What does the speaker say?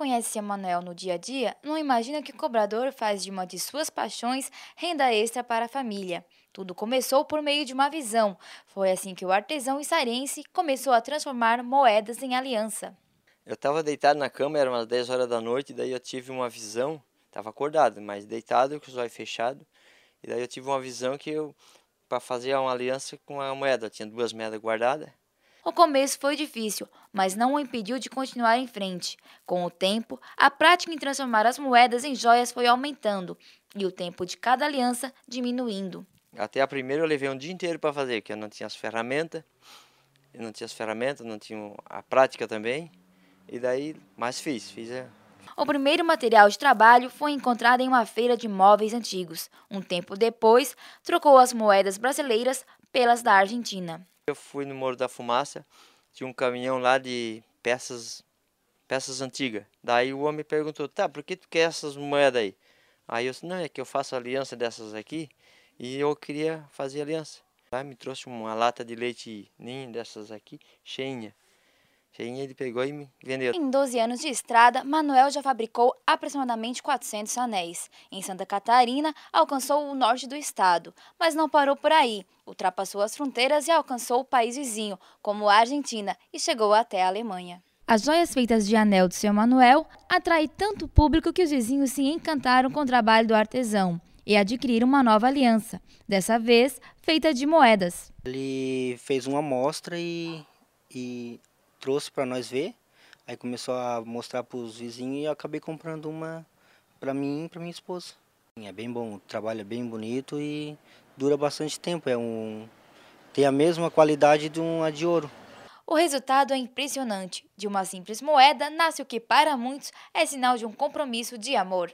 conhece Emanuel no dia a dia não imagina que o cobrador faz de uma de suas paixões renda extra para a família. Tudo começou por meio de uma visão. Foi assim que o artesão isarense começou a transformar moedas em aliança. Eu estava deitado na cama, era umas 10 horas da noite, daí eu tive uma visão. Estava acordado, mas deitado, com os olhos fechados. E daí eu tive uma visão que eu, para fazer uma aliança com a moeda, eu tinha duas moedas guardadas. O começo foi difícil, mas não o impediu de continuar em frente. Com o tempo, a prática em transformar as moedas em joias foi aumentando e o tempo de cada aliança diminuindo. Até a primeira eu levei um dia inteiro para fazer, porque eu não tinha as ferramentas, eu não tinha as ferramentas, não tinha a prática também. E daí, mas fiz, fiz a... É. O primeiro material de trabalho foi encontrado em uma feira de móveis antigos. Um tempo depois, trocou as moedas brasileiras pelas da Argentina eu fui no Morro da Fumaça, tinha um caminhão lá de peças peças antigas. Daí o homem perguntou: "Tá, por que tu quer essas moedas aí?" Aí eu disse: "Não, é que eu faço aliança dessas aqui e eu queria fazer aliança." Aí me trouxe uma lata de leite ninho dessas aqui, cheinha. Cheinha ele pegou e me vendeu. Em 12 anos de estrada, Manuel já fabricou aproximadamente 400 anéis. Em Santa Catarina, alcançou o norte do estado, mas não parou por aí. Ultrapassou as fronteiras e alcançou o país vizinho, como a Argentina, e chegou até a Alemanha. As joias feitas de anel do seu Manuel atrai tanto público que os vizinhos se encantaram com o trabalho do artesão e adquiriram uma nova aliança, dessa vez feita de moedas. Ele fez uma amostra e, e trouxe para nós ver. Aí começou a mostrar para os vizinhos e eu acabei comprando uma para mim e para minha esposa. É bem bom, o trabalho é bem bonito e dura bastante tempo. É um, tem a mesma qualidade de uma de ouro. O resultado é impressionante. De uma simples moeda nasce o que para muitos é sinal de um compromisso de amor.